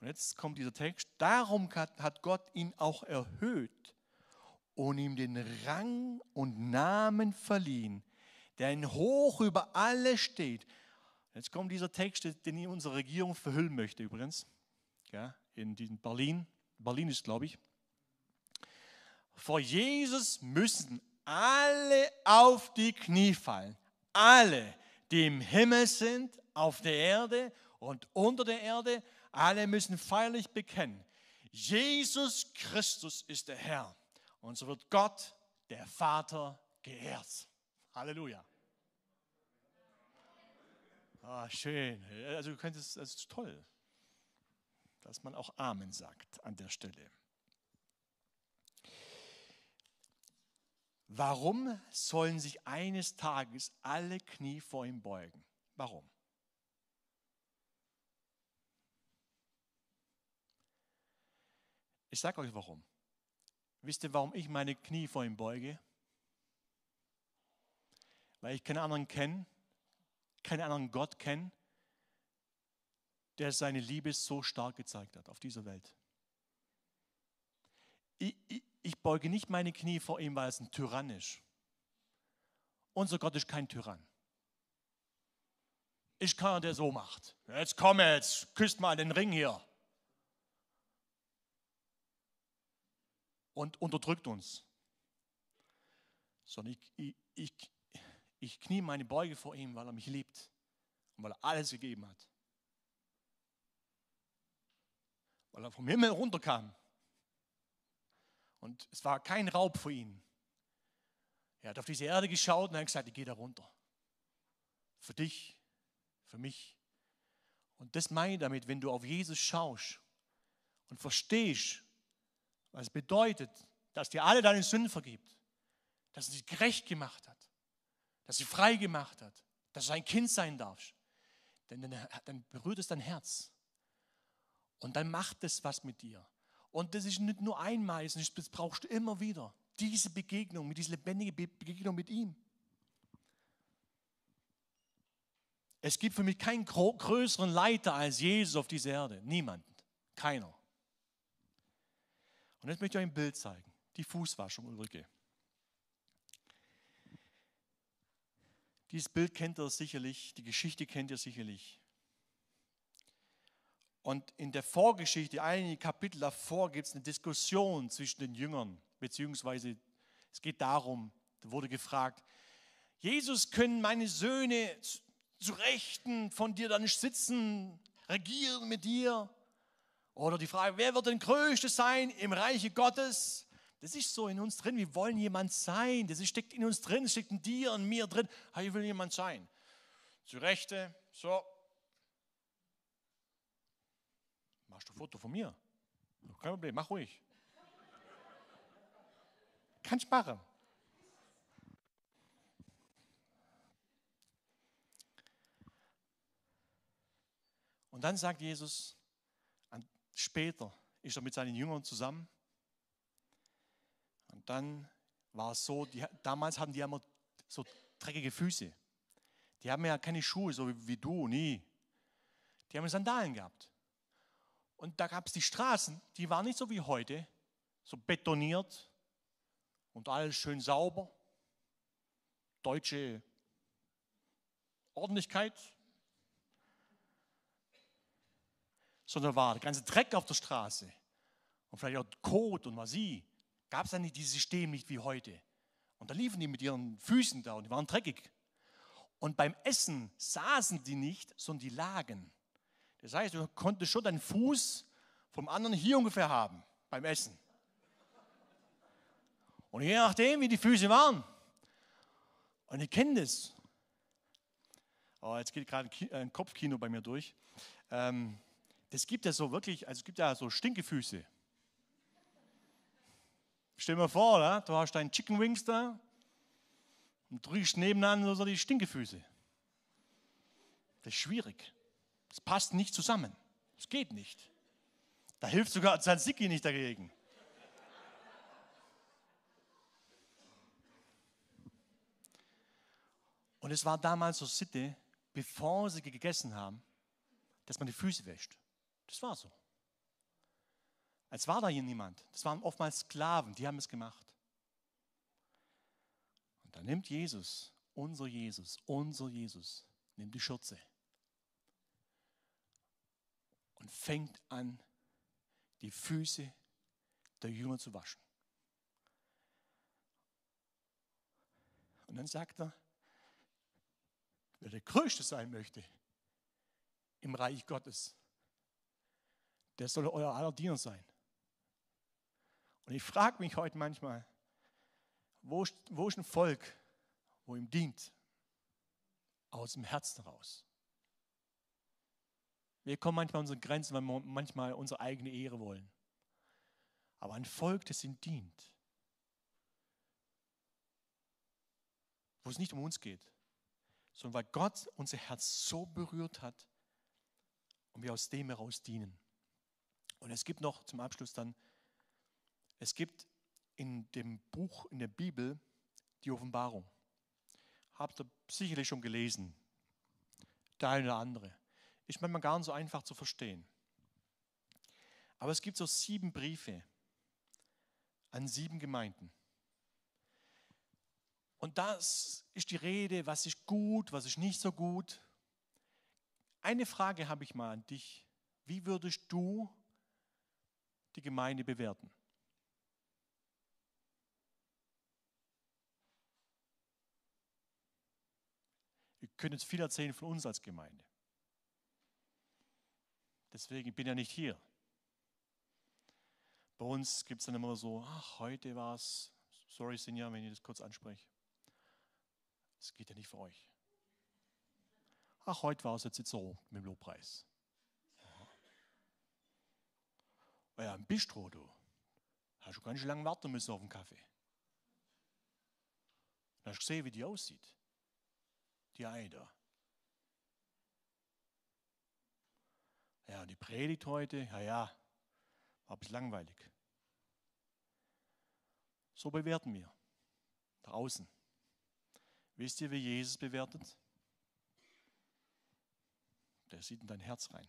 Und jetzt kommt dieser Text, darum hat Gott ihn auch erhöht und ihm den Rang und Namen verliehen, der in hoch über alle steht. Jetzt kommt dieser Text, den unsere Regierung verhüllen möchte übrigens, ja, in diesem Berlin, Berlin ist glaube ich. Vor Jesus müssen alle auf die Knie fallen. Alle, die im Himmel sind, auf der Erde und unter der Erde, alle müssen feierlich bekennen, Jesus Christus ist der Herr. Und so wird Gott, der Vater, geehrt. Halleluja. Ah, schön. Also du könntest, das also, ist toll, dass man auch Amen sagt an der Stelle. Warum sollen sich eines Tages alle Knie vor ihm beugen? Warum? Ich sage euch warum. Wisst ihr, warum ich meine Knie vor ihm beuge? weil ich keinen anderen kenne, keinen anderen Gott kenne, der seine Liebe so stark gezeigt hat auf dieser Welt. Ich, ich, ich beuge nicht meine Knie vor ihm, weil es ein Tyrann ist. Unser Gott ist kein Tyrann. Ist keiner, der so macht. Jetzt komm jetzt, küsst mal den Ring hier. Und unterdrückt uns. Sondern ich, ich, ich, ich knie meine Beuge vor ihm, weil er mich liebt und weil er alles gegeben hat. Weil er vom Himmel runterkam. Und es war kein Raub für ihn. Er hat auf diese Erde geschaut und hat gesagt, ich gehe da runter. Für dich, für mich. Und das meine ich damit, wenn du auf Jesus schaust und verstehst, was es bedeutet, dass dir alle deine Sünden vergibt, dass er dich gerecht gemacht hat, dass sie frei gemacht hat, dass du ein Kind sein darfst, dann, dann, dann berührt es dein Herz. Und dann macht es was mit dir. Und das ist nicht nur einmal, das brauchst du immer wieder. Diese Begegnung, diese lebendige Begegnung mit ihm. Es gibt für mich keinen größeren Leiter als Jesus auf dieser Erde. Niemand. Keiner. Und jetzt möchte ich euch ein Bild zeigen. Die Fußwaschung, Ulrike. Dieses Bild kennt ihr sicherlich, die Geschichte kennt ihr sicherlich. Und in der Vorgeschichte, einige Kapitel davor, gibt es eine Diskussion zwischen den Jüngern, beziehungsweise es geht darum, da wurde gefragt, Jesus, können meine Söhne zu Rechten von dir dann sitzen, regieren mit dir? Oder die Frage, wer wird denn Größte sein im Reiche Gottes? Das ist so in uns drin. Wir wollen jemand sein. Das steckt in uns drin, das steckt in dir und mir drin. Ah, ich will jemand sein. Zu Rechte, so. Machst du ein Foto von mir? Kein Problem, mach ruhig. Kann ich machen. Und dann sagt Jesus, später ist er mit seinen Jüngern zusammen und dann war es so, die, damals haben die immer so dreckige Füße. Die haben ja keine Schuhe, so wie, wie du, nie. Die haben Sandalen gehabt. Und da gab es die Straßen, die waren nicht so wie heute, so betoniert und alles schön sauber. Deutsche Ordentlichkeit. Sondern war der ganze Dreck auf der Straße und vielleicht auch Kot und was sie gab es ja nicht dieses System, nicht wie heute. Und da liefen die mit ihren Füßen da und die waren dreckig. Und beim Essen saßen die nicht, sondern die lagen. Das heißt, du konntest schon deinen Fuß vom anderen hier ungefähr haben beim Essen. Und je nachdem, wie die Füße waren, und ich kenne das. Oh, jetzt geht gerade ein Kopfkino bei mir durch. Ähm, das gibt ja so wirklich, also es gibt ja so Stinkefüße. Stell dir vor, ne? du hast deinen Chicken Wings da und drückst riechst nebenan so die Stinkefüße. Das ist schwierig. Das passt nicht zusammen. Das geht nicht. Da hilft sogar Tzatziki nicht dagegen. Und es war damals so Sitte, bevor sie gegessen haben, dass man die Füße wäscht. Das war so. Es war da hier niemand. Das waren oftmals Sklaven, die haben es gemacht. Und dann nimmt Jesus, unser Jesus, unser Jesus, nimmt die Schürze und fängt an, die Füße der Jünger zu waschen. Und dann sagt er, wer der Größte sein möchte im Reich Gottes, der soll euer aller Diener sein. Und ich frage mich heute manchmal, wo, wo ist ein Volk, wo ihm dient? Aus dem Herzen raus. Wir kommen manchmal an unsere Grenzen, weil wir manchmal unsere eigene Ehre wollen. Aber ein Volk, das ihm dient, wo es nicht um uns geht, sondern weil Gott unser Herz so berührt hat und wir aus dem heraus dienen. Und es gibt noch zum Abschluss dann es gibt in dem Buch, in der Bibel, die Offenbarung. Habt ihr sicherlich schon gelesen, der eine oder andere. Ist manchmal gar nicht so einfach zu verstehen. Aber es gibt so sieben Briefe an sieben Gemeinden. Und das ist die Rede, was ist gut, was ist nicht so gut. Eine Frage habe ich mal an dich. Wie würdest du die Gemeinde bewerten? können jetzt viel erzählen von uns als Gemeinde. Deswegen bin ich ja nicht hier. Bei uns gibt es dann immer so, ach, heute war es, sorry Sinja, wenn ich das kurz anspreche. Es geht ja nicht für euch. Ach, heute war es jetzt so mit dem Lobpreis. ja, im Bistro, du. Hast du ganz schön lange warten müssen auf den Kaffee. Dann hast du gesehen, wie die aussieht die Eider. Ja, die Predigt heute, ja, ja, war ein bisschen langweilig. So bewerten wir draußen. Wisst ihr, wie Jesus bewertet? Der sieht in dein Herz rein.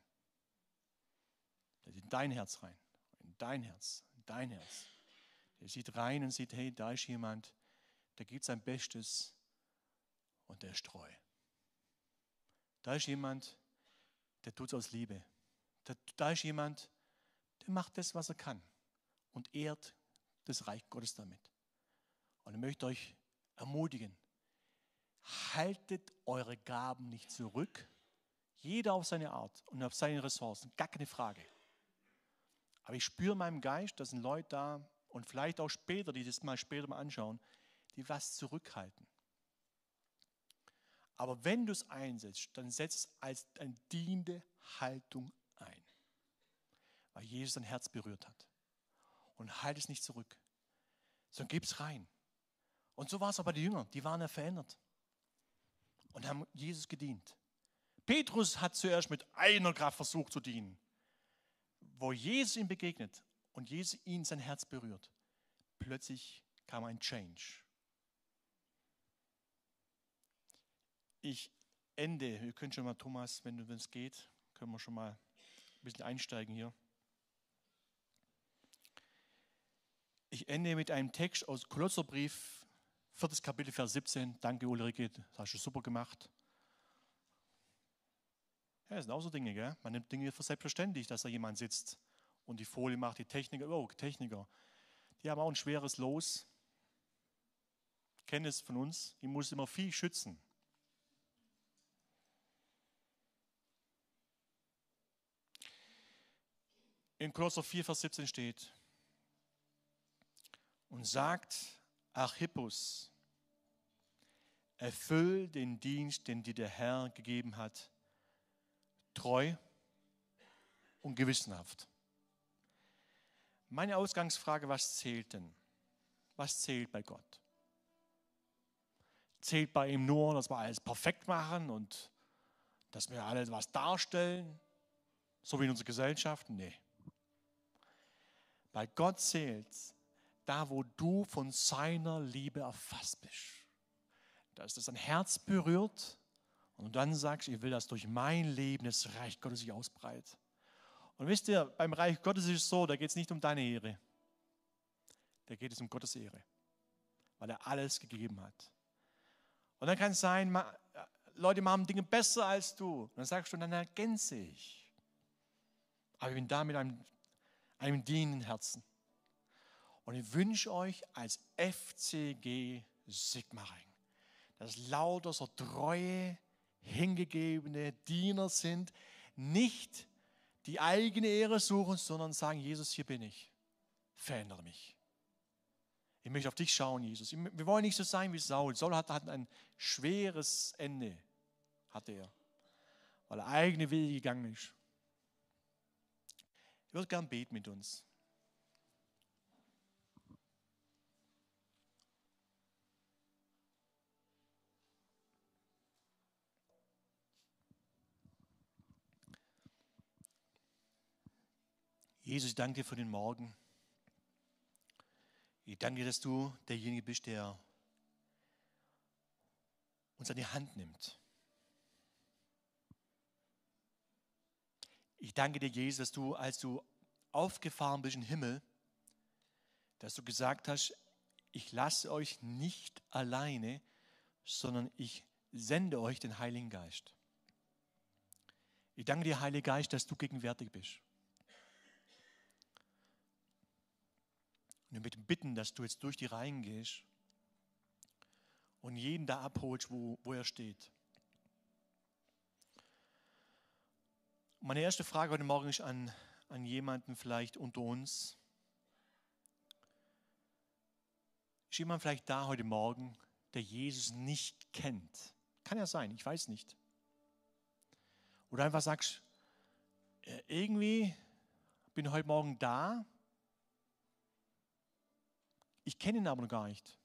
Der sieht in dein Herz rein, in dein Herz, in dein Herz. Der sieht rein und sieht, hey, da ist jemand, der gibt sein Bestes, und der Streu. Da ist jemand, der tut es aus Liebe. Da, da ist jemand, der macht das, was er kann und ehrt das Reich Gottes damit. Und ich möchte euch ermutigen, haltet eure Gaben nicht zurück, jeder auf seine Art und auf seine Ressourcen, gar keine Frage. Aber ich spüre in meinem Geist, dass sind Leute da und vielleicht auch später, die das mal später mal anschauen, die was zurückhalten. Aber wenn du es einsetzt, dann setzt es als eine dienende Haltung ein. Weil Jesus dein Herz berührt hat. Und halt es nicht zurück, sondern gib es rein. Und so war es auch bei den Jüngern. Die waren ja verändert und haben Jesus gedient. Petrus hat zuerst mit einer Kraft versucht zu dienen. Wo Jesus ihm begegnet und Jesus ihn sein Herz berührt, plötzlich kam ein Change. ich Ende. Wir können schon mal, Thomas, wenn es geht, können wir schon mal ein bisschen einsteigen hier. Ich ende mit einem Text aus Kolosserbrief, viertes Kapitel, Vers 17. Danke, Ulrike, das hast du super gemacht. Ja, das sind auch so Dinge, gell? Man nimmt Dinge für selbstverständlich, dass da jemand sitzt und die Folie macht, die Techniker, oh, Techniker. Die haben auch ein schweres Los. Kennen es von uns, die muss immer viel schützen. in Kolosser 4, Vers 17 steht, und sagt Archippus, erfüll den Dienst, den dir der Herr gegeben hat, treu und gewissenhaft. Meine Ausgangsfrage, was zählt denn? Was zählt bei Gott? Zählt bei ihm nur, dass wir alles perfekt machen und dass wir alle was darstellen, so wie in unserer Gesellschaft? Nee. Weil Gott zählt da, wo du von seiner Liebe erfasst bist. Da ist das dein Herz berührt und dann sagst, ich will das durch mein Leben, das Reich Gottes sich ausbreitet. Und wisst ihr, beim Reich Gottes ist es so, da geht es nicht um deine Ehre. Da geht es um Gottes Ehre, weil er alles gegeben hat. Und dann kann es sein, Leute machen Dinge besser als du. Und dann sagst du, dann ergänze ich. Aber ich bin da mit einem einem dienenden Herzen. Und ich wünsche euch als FCG Sigmaring, dass lauter so treue, hingegebene Diener sind, nicht die eigene Ehre suchen, sondern sagen, Jesus, hier bin ich, verändere mich. Ich möchte auf dich schauen, Jesus. Wir wollen nicht so sein wie Saul. Saul hat, hat ein schweres Ende, hatte er, weil er eigene Wege gegangen ist würde gern beten mit uns. Jesus, ich danke dir für den Morgen. Ich danke dir, dass du derjenige bist, der uns an die Hand nimmt. Ich danke dir, Jesus, dass du, als du aufgefahren bist in den Himmel, dass du gesagt hast, ich lasse euch nicht alleine, sondern ich sende euch den Heiligen Geist. Ich danke dir, Heiliger Geist, dass du gegenwärtig bist. Und mit bitten, dass du jetzt durch die Reihen gehst und jeden da abholst, wo, wo er steht. Meine erste Frage heute Morgen ist an, an jemanden vielleicht unter uns. Ist jemand vielleicht da heute Morgen, der Jesus nicht kennt? Kann ja sein, ich weiß nicht. Oder einfach sagst, irgendwie bin ich heute Morgen da, ich kenne ihn aber noch gar nicht.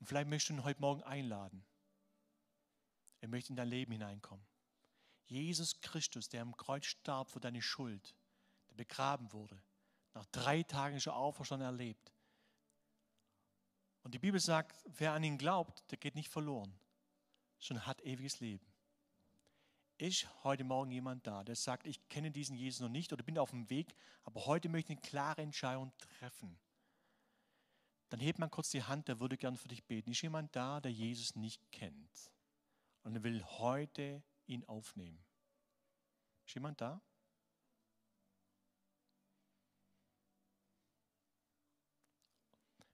Und vielleicht möchtest du ihn heute Morgen einladen. Er möchte in dein Leben hineinkommen. Jesus Christus, der am Kreuz starb für deine Schuld, der begraben wurde, nach drei Tagen schon auferstanden erlebt. Und die Bibel sagt, wer an ihn glaubt, der geht nicht verloren, sondern hat ewiges Leben. Ist heute Morgen jemand da, der sagt, ich kenne diesen Jesus noch nicht oder bin auf dem Weg, aber heute möchte ich eine klare Entscheidung treffen? Dann hebt man kurz die Hand, der würde gern für dich beten. Ist jemand da, der Jesus nicht kennt und will heute ihn aufnehmen. Ist jemand da?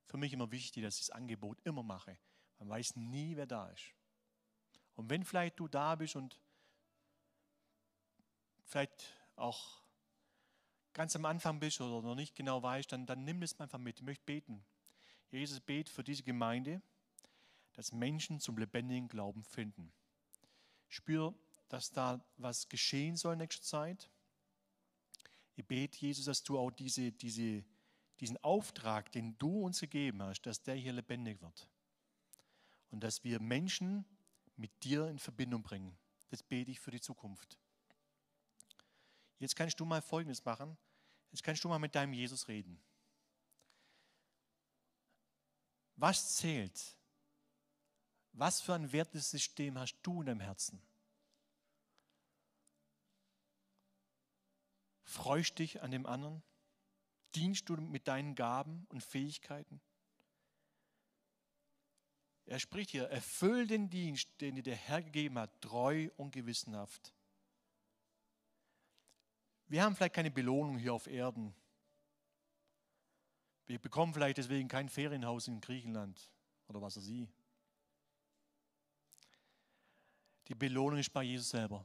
Für mich immer wichtig, dass ich das Angebot immer mache. Man weiß nie, wer da ist. Und wenn vielleicht du da bist und vielleicht auch ganz am Anfang bist oder noch nicht genau weißt, dann, dann nimm das einfach mit. Ich möchte beten. Jesus betet für diese Gemeinde, dass Menschen zum lebendigen Glauben finden. Spür dass da was geschehen soll in nächster Zeit. Ich bete, Jesus, dass du auch diese, diese, diesen Auftrag, den du uns gegeben hast, dass der hier lebendig wird. Und dass wir Menschen mit dir in Verbindung bringen. Das bete ich für die Zukunft. Jetzt kannst du mal Folgendes machen. Jetzt kannst du mal mit deinem Jesus reden. Was zählt? Was für ein Wertesystem hast du in deinem Herzen? Freust dich an dem anderen? Dienst du mit deinen Gaben und Fähigkeiten? Er spricht hier, erfüll den Dienst, den dir der Herr gegeben hat, treu und gewissenhaft. Wir haben vielleicht keine Belohnung hier auf Erden. Wir bekommen vielleicht deswegen kein Ferienhaus in Griechenland oder was auch sie. Die Belohnung ist bei Jesus selber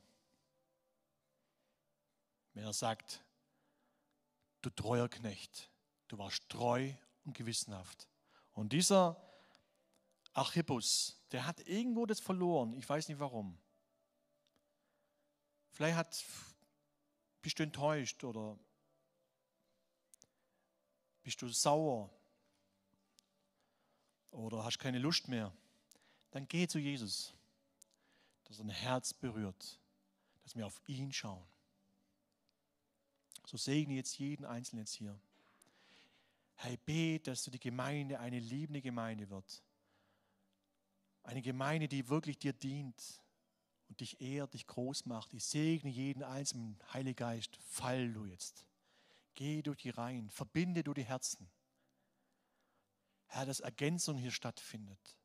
wenn er sagt, du treuer Knecht, du warst treu und gewissenhaft. Und dieser Archippus, der hat irgendwo das verloren, ich weiß nicht warum. Vielleicht hat, bist du enttäuscht oder bist du sauer oder hast keine Lust mehr. Dann geh zu Jesus, dass dein Herz berührt, dass wir auf ihn schauen. So segne jetzt jeden Einzelnen jetzt hier. Hey, bete, dass du die Gemeinde eine liebende Gemeinde wird. Eine Gemeinde, die wirklich dir dient und dich ehrt, dich groß macht. Ich segne jeden Einzelnen, Heiliger Geist, fall du jetzt. Geh durch die Reihen, verbinde du die Herzen. Herr, dass Ergänzung hier stattfindet.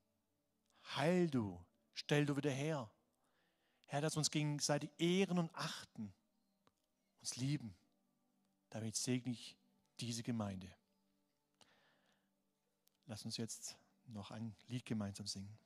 Heil du, stell du wieder her. Herr, dass wir uns gegenseitig ehren und achten, uns lieben damit segne ich diese Gemeinde. Lass uns jetzt noch ein Lied gemeinsam singen.